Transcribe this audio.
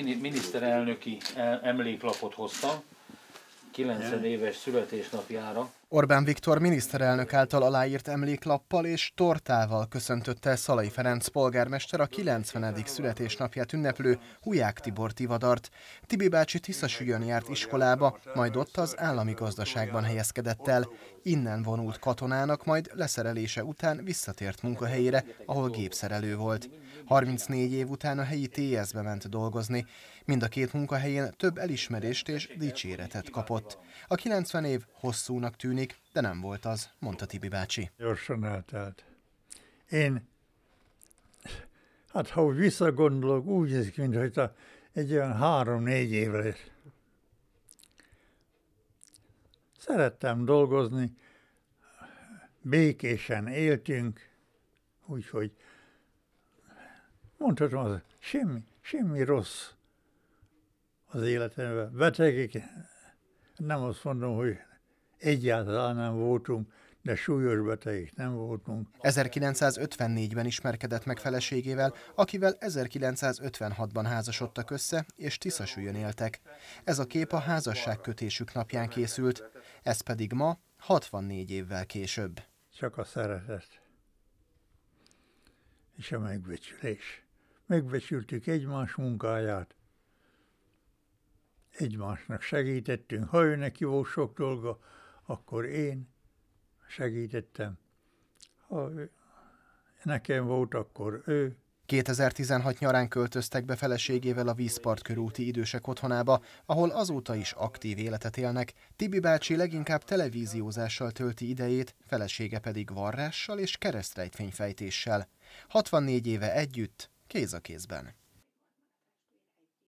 miniszterelnöki emléklapot hoztam, 90 éves születésnapjára. Orbán Viktor miniszterelnök által aláírt emléklappal és tortával köszöntötte Szalai Ferenc polgármester a 90. születésnapját ünneplő Huják Tibor Tivadart. Tibi bácsi Tiszasüljön járt iskolába, majd ott az állami gazdaságban helyezkedett el. Innen vonult katonának, majd leszerelése után visszatért munkahelyére, ahol gépszerelő volt. 34 év után a helyi TS-be ment dolgozni. Mind a két munkahelyén több elismerést és dicséretet kapott. A 90 év hosszúnak tűnik, tűnik, de nem volt az, mondta Tibi bácsi. Gyorsan eltelt. Én, hát ha úgy visszagondolok, úgy néz ki, mintha egy olyan három-négy évvel Szerettem dolgozni, békésen éltünk, úgyhogy mondhatom, az semmi, semmi rossz az életemben. Betegek, nem azt mondom, hogy Egyáltalán nem voltunk, de súlyos betegek nem voltunk. 1954-ben ismerkedett meg feleségével, akivel 1956-ban házasodtak össze, és tiszasúlyon éltek. Ez a kép a házasság kötésük napján készült, ez pedig ma, 64 évvel később. Csak a szeretet és a megbecsülés. Megbecsültük egymás munkáját, egymásnak segítettünk, ha ő neki volt sok dolga, akkor én segítettem. Ha nekem volt, akkor ő. 2016 nyarán költöztek be feleségével a vízpart körúti idősek otthonába, ahol azóta is aktív életet élnek. Tibi bácsi leginkább televíziózással tölti idejét, felesége pedig varrással és keresztrejtvényfejtéssel. 64 éve együtt, kéz a kézben.